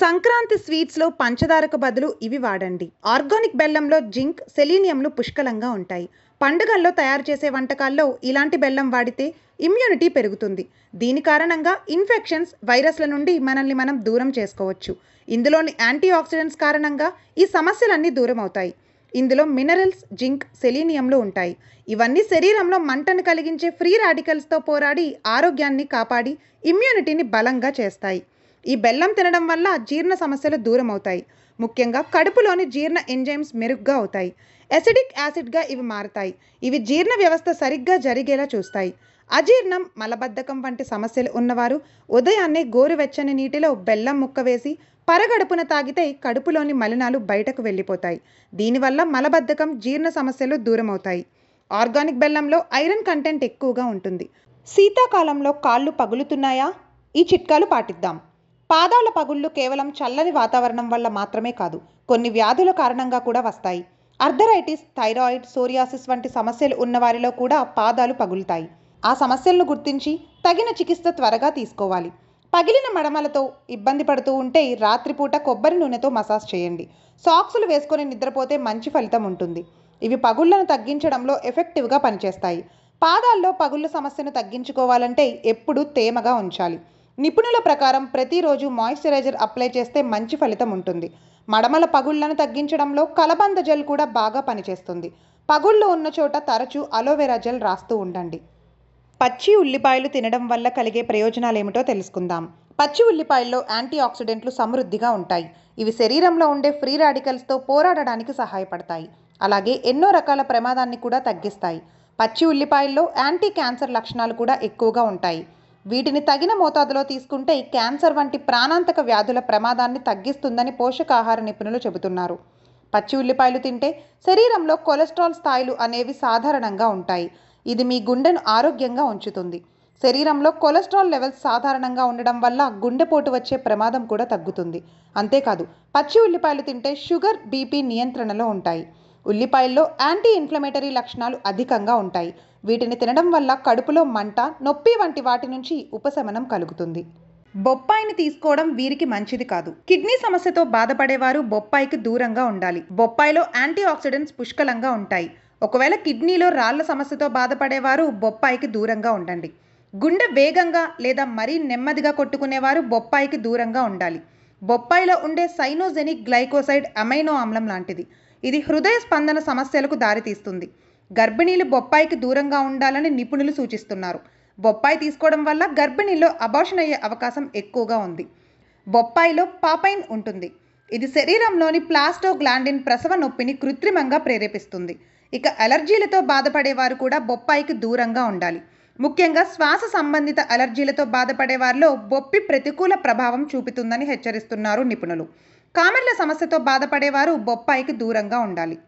సంక్రాంతి స్వీట్స్లో పంచదారకు బదులు ఇవి వాడండి ఆర్గానిక్ బెల్లంలో జింక్ సెలీనియంలు పుష్కలంగా ఉంటాయి పండుగల్లో తయారు చేసే వంటకాల్లో ఇలాంటి బెల్లం వాడితే ఇమ్యూనిటీ పెరుగుతుంది దీని కారణంగా ఇన్ఫెక్షన్స్ వైరస్ల నుండి మనల్ని మనం దూరం చేసుకోవచ్చు ఇందులోని యాంటీ ఆక్సిడెంట్స్ కారణంగా ఈ సమస్యలన్నీ దూరం అవుతాయి ఇందులో మినరల్స్ జింక్ సెలీనియంలు ఉంటాయి ఇవన్నీ శరీరంలో మంటను కలిగించే ఫ్రీ రాడికల్స్తో పోరాడి ఆరోగ్యాన్ని కాపాడి ఇమ్యూనిటీని బలంగా చేస్తాయి ఈ బెల్లం తినడం వల్ల జీర్ణ సమస్యలు దూరం అవుతాయి ముఖ్యంగా కడుపులోని జీర్ణ ఎంజైమ్స్ మెరుగ్గా అవుతాయి ఎసిడిక్ యాసిడ్గా ఇవి మారతాయి ఇవి జీర్ణ వ్యవస్థ సరిగ్గా జరిగేలా చూస్తాయి అజీర్ణం మలబద్ధకం వంటి సమస్యలు ఉన్నవారు ఉదయాన్నే గోరువెచ్చని నీటిలో బెల్లం ముక్క వేసి పరగడుపున తాగితే కడుపులోని మలినాలు బయటకు వెళ్ళిపోతాయి దీనివల్ల మలబద్ధకం జీర్ణ సమస్యలు దూరమవుతాయి ఆర్గానిక్ బెల్లంలో ఐరన్ కంటెంట్ ఎక్కువగా ఉంటుంది శీతాకాలంలో కాళ్ళు పగులుతున్నాయా ఈ చిట్కాలు పాటిద్దాం పాదాల పగుళ్ళు కేవలం చల్లని వాతావరణం వల్ల మాత్రమే కాదు కొన్ని వ్యాధుల కారణంగా కూడా వస్తాయి అర్ధరైటిస్ థైరాయిడ్ సోరియాసిస్ వంటి సమస్యలు ఉన్నవారిలో కూడా పాదాలు పగులుతాయి ఆ సమస్యలను గుర్తించి తగిన చికిత్స త్వరగా తీసుకోవాలి పగిలిన మడమలతో ఇబ్బంది పడుతూ ఉంటే రాత్రిపూట కొబ్బరి నూనెతో మసాజ్ చేయండి సాక్సులు వేసుకొని నిద్రపోతే మంచి ఫలితం ఉంటుంది ఇవి పగుళ్లను తగ్గించడంలో ఎఫెక్టివ్గా పనిచేస్తాయి పాదాల్లో పగుళ్ళ సమస్యను తగ్గించుకోవాలంటే ఎప్పుడూ తేమగా ఉంచాలి నిపుణుల ప్రకారం ప్రతిరోజు మాయిశ్చరైజర్ అప్లై చేస్తే మంచి ఫలితం ఉంటుంది మడమల పగుళ్లను తగ్గించడంలో కలబంద జెల్ కూడా బాగా పనిచేస్తుంది పగుళ్ళు ఉన్న చోట తరచూ అలోవెరా జెల్ రాస్తూ ఉండండి పచ్చి ఉల్లిపాయలు తినడం వల్ల కలిగే ప్రయోజనాలు ఏమిటో తెలుసుకుందాం పచ్చి ఉల్లిపాయల్లో యాంటీ ఆక్సిడెంట్లు సమృద్ధిగా ఉంటాయి ఇవి శరీరంలో ఉండే ఫ్రీ రాడికల్స్తో పోరాడడానికి సహాయపడతాయి అలాగే ఎన్నో రకాల ప్రమాదాన్ని కూడా తగ్గిస్తాయి పచ్చి ఉల్లిపాయల్లో యాంటీ క్యాన్సర్ లక్షణాలు కూడా ఎక్కువగా ఉంటాయి వీటిని తగిన మోతాదులో తీసుకుంటే క్యాన్సర్ వంటి ప్రాణాంతక వ్యాధుల ప్రమాదాన్ని తగ్గిస్తుందని పోషకాహార నిపుణులు చెబుతున్నారు పచ్చి ఉల్లిపాయలు తింటే శరీరంలో కొలెస్ట్రాల్ స్థాయిలు అనేవి సాధారణంగా ఉంటాయి ఇది మీ గుండెను ఆరోగ్యంగా ఉంచుతుంది శరీరంలో కొలెస్ట్రాల్ లెవెల్స్ సాధారణంగా ఉండడం వల్ల గుండెపోటు వచ్చే ప్రమాదం కూడా తగ్గుతుంది అంతేకాదు పచ్చి ఉల్లిపాయలు తింటే షుగర్ బీపీ నియంత్రణలో ఉంటాయి ఉల్లిపాయల్లో యాంటీ ఇన్ఫ్లమేటరీ లక్షణాలు అధికంగా ఉంటాయి వీటిని తినడం వల్ల కడుపులో మంట నొప్పి వంటి వాటి నుంచి ఉపశమనం కలుగుతుంది బొప్పాయిని తీసుకోవడం వీరికి మంచిది కాదు కిడ్నీ సమస్యతో బాధపడేవారు బొప్పాయికి దూరంగా ఉండాలి బొప్పాయిలో యాంటీ ఆక్సిడెంట్స్ పుష్కలంగా ఉంటాయి ఒకవేళ కిడ్నీలో రాళ్ల సమస్యతో బాధపడేవారు బొప్పాయికి దూరంగా ఉండండి గుండె వేగంగా లేదా మరీ నెమ్మదిగా కొట్టుకునేవారు బొప్పాయికి దూరంగా ఉండాలి బొప్పాయిలో ఉండే సైనోజెనిక్ గ్లైకోసైడ్ అమైనో ఆమ్లం లాంటిది ఇది హృదయ స్పందన సమస్యలకు దారితీస్తుంది గర్భిణీలు బొప్పాయికి దూరంగా ఉండాలని నిపుణులు సూచిస్తున్నారు బొప్పాయి తీసుకోవడం వల్ల గర్భిణీలో అబార్షన్ అయ్యే అవకాశం ఎక్కువగా ఉంది బొప్పాయిలో పాపైన్ ఉంటుంది ఇది శరీరంలోని ప్లాస్టో గ్లాండిన్ ప్రసవ నొప్పిని కృత్రిమంగా ప్రేరేపిస్తుంది ఇక అలర్జీలతో బాధపడేవారు కూడా బొప్పాయికి దూరంగా ఉండాలి ముఖ్యంగా శ్వాస సంబంధిత అలర్జీలతో బాధపడే వారిలో బొప్పి ప్రతికూల ప్రభావం చూపుతుందని హెచ్చరిస్తున్నారు నిపుణులు కామెర్ల సమస్యతో బాధపడేవారు బొప్పాయికి దూరంగా ఉండాలి